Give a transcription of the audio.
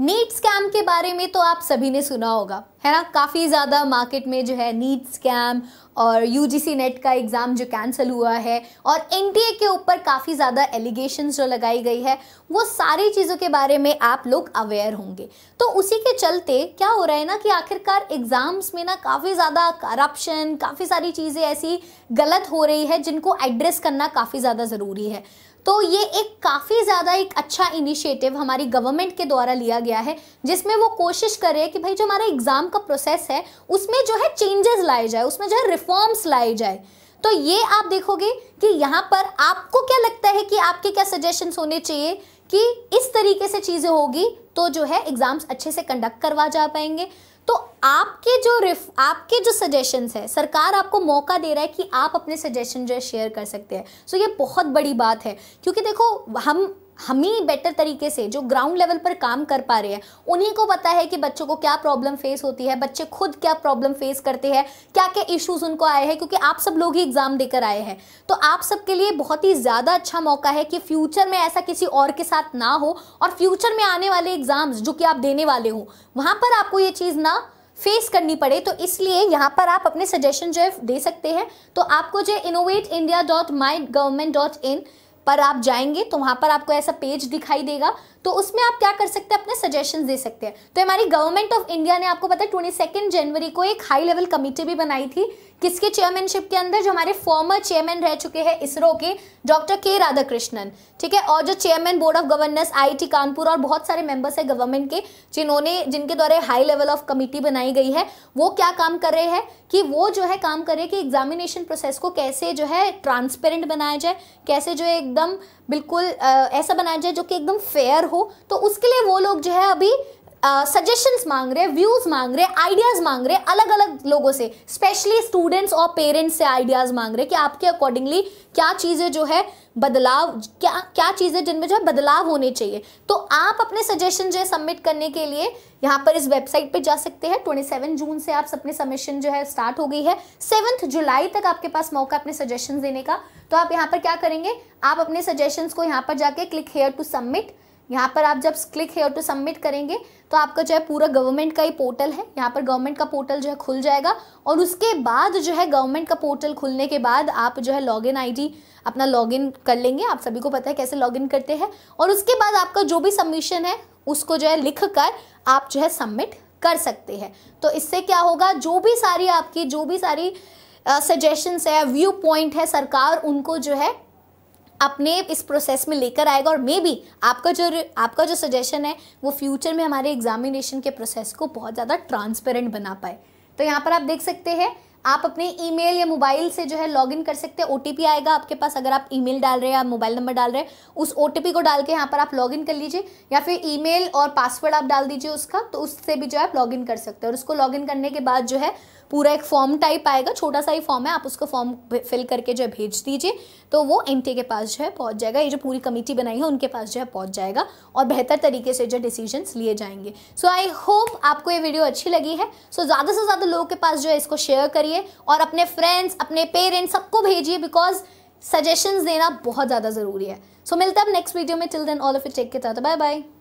NEET scam के बारे में तो आप सभी ने सुना होगा है ना काफ़ी ज़्यादा मार्केट में जो है नीट स्कैम और यूजीसी नेट का एग्ज़ाम जो कैंसिल हुआ है और एन के ऊपर काफ़ी ज़्यादा एलिगेशन जो लगाई गई है वो सारी चीज़ों के बारे में आप लोग अवेयर होंगे तो उसी के चलते क्या हो रहा है ना कि आखिरकार एग्ज़ाम्स में ना काफ़ी ज़्यादा करप्शन काफ़ी सारी चीज़ें ऐसी गलत हो रही है जिनको एड्रेस करना काफ़ी ज़्यादा ज़रूरी है तो ये एक काफ़ी ज़्यादा एक अच्छा इनिशिएटिव हमारी गवर्नमेंट के द्वारा लिया गया है जिसमें वो कोशिश करे कि भाई जो हमारा एग्ज़ाम का प्रोसेस है उसमें जो है चेंजेस लाए जाए उसमें जो है रिफॉर्म्स लाए जाए तो ये आप देखोगे कि यहाँ पर आपको क्या लगता है कि आपके क्या सजेशंस होने चाहिए कि इस तरीके से चीज़ें होगी तो जो है एग्ज़ाम्स अच्छे से कंडक्ट करवा जा पाएंगे तो आपके जो रिफ आपके जो सजेशंस है सरकार आपको मौका दे रहा है कि आप अपने सजेशन जो है शेयर कर सकते हैं सो so ये बहुत बड़ी बात है क्योंकि देखो हम हम ही बेटर तरीके से जो ग्राउंड लेवल पर काम कर पा रहे हैं उन्हीं को पता है कि बच्चों को क्या प्रॉब्लम फेस होती है बच्चे खुद क्या प्रॉब्लम फेस करते हैं क्या क्या इश्यूज उनको आए हैं क्योंकि आप सब लोग ही एग्जाम देकर आए हैं तो आप सबके लिए बहुत ही ज़्यादा अच्छा मौका है कि फ्यूचर में ऐसा किसी और के साथ ना हो और फ्यूचर में आने वाले एग्जाम्स जो कि आप देने वाले हो वहां पर आपको ये चीज़ ना फेस करनी पड़े तो इसलिए यहाँ पर आप अपने सजेशन जो है दे सकते हैं तो आपको जो innovate India dot my government dot in पर आप जाएंगे तो वहां पर आपको ऐसा पेज दिखाई देगा तो उसमें आप क्या कर सकते हैं अपने सजेशन दे सकते हैं तो हमारी गवर्नमेंट ऑफ इंडिया ने आपको पता है ट्वेंटी जनवरी को एक हाई लेवल कमेटी भी बनाई थी किसके चेयरमैनशिप के अंदर जो हमारे फॉर्मर चेयरमैन रह चुके हैं इसरो के डॉक्टर के राधाकृष्णन ठीक है और जो chairman board of governors IIT Kanpur और बहुत सारे मेंबर्स है गवर्नमेंट के जिन्होंने जिनके द्वारा हाई लेवल ऑफ कमिटी बनाई गई है वो क्या काम कर रहे हैं कि वो जो है काम कर रहे हैं कि एग्जामिनेशन प्रोसेस को कैसे जो है ट्रांसपेरेंट बनाया जाए कैसे जो है एकदम बिल्कुल ऐसा बनाया जाए जो कि एकदम फेयर हो तो उसके लिए वो लोग जो है अभी सजेशंस uh, मांग रहे हैं व्यूज मांग रहे आइडियाज मांग रहे अलग अलग लोगों से स्पेशली स्टूडेंट्स और पेरेंट्स से आइडियाज मांग रहे कि आपके अकॉर्डिंगली क्या चीज़ें जो है बदलाव क्या क्या चीज़ें जिनमें जो है बदलाव होने चाहिए तो आप अपने सजेशन जो है सबमिट करने के लिए यहाँ पर इस वेबसाइट पे जा सकते हैं 27 जून से आप अपने सबमिशन जो है स्टार्ट हो गई है सेवन्थ जुलाई तक आपके पास मौका अपने सजेशन देने का तो आप यहाँ पर क्या करेंगे आप अपने सजेशन को यहाँ पर जाके क्लिक हेयर टू सबमिट यहाँ पर आप जब क्लिक हेयर टू सबमिट करेंगे तो आपका जो है पूरा गवर्नमेंट का ही पोर्टल है यहाँ पर गवर्नमेंट का पोर्टल जो है खुल जाएगा और उसके बाद जो है गवर्नमेंट का पोर्टल खुलने के बाद आप जो है लॉगिन आईडी अपना लॉगिन कर लेंगे आप सभी को पता है कैसे लॉगिन करते हैं और उसके बाद आपका जो भी सबमिशन है उसको जो है लिख कर आप जो है सबमिट कर सकते हैं तो इससे क्या होगा जो भी सारी आपकी जो भी सारी सजेशन्स है व्यू पॉइंट है सरकार उनको जो है अपने इस प्रोसेस में लेकर आएगा और मे बी आपका जो आपका जो सजेशन है वो फ्यूचर में हमारे एग्जामिनेशन के प्रोसेस को बहुत ज़्यादा ट्रांसपेरेंट बना पाए तो यहाँ पर आप देख सकते हैं आप अपने ईमेल या मोबाइल से जो है लॉगिन कर सकते हैं ओटीपी आएगा आपके पास अगर आप ईमेल डाल रहे हैं या मोबाइल नंबर डाल रहे हैं उस ओटीपी को डाल के यहाँ पर आप लॉगिन कर लीजिए या फिर ईमेल और पासवर्ड आप डाल दीजिए उसका तो उससे भी जो है आप लॉगिन कर सकते हैं और उसको लॉगिन करने के बाद जो है पूरा एक फॉर्म टाइप आएगा छोटा सा ही फॉर्म है आप उसको फॉर्म फिल करके जो है भेज दीजिए तो वो एनटी के पास जो है पहुँच जाएगा ये जो पूरी कमेटी बनाई है उनके पास जो है पहुँच जाएगा और बेहतर तरीके से जो डिसीजन लिए जाएंगे सो आई होप आपको ये वीडियो अच्छी लगी है सो ज़्यादा से ज़्यादा लोगों के पास जो है इसको शेयर करिए करिए और अपने फ्रेंड्स अपने पेरेंट्स सबको भेजिए बिकॉज सजेशंस देना बहुत ज़्यादा ज़रूरी है सो so, मिलता है नेक्स्ट वीडियो में till then all of it check के साथ बाय बाय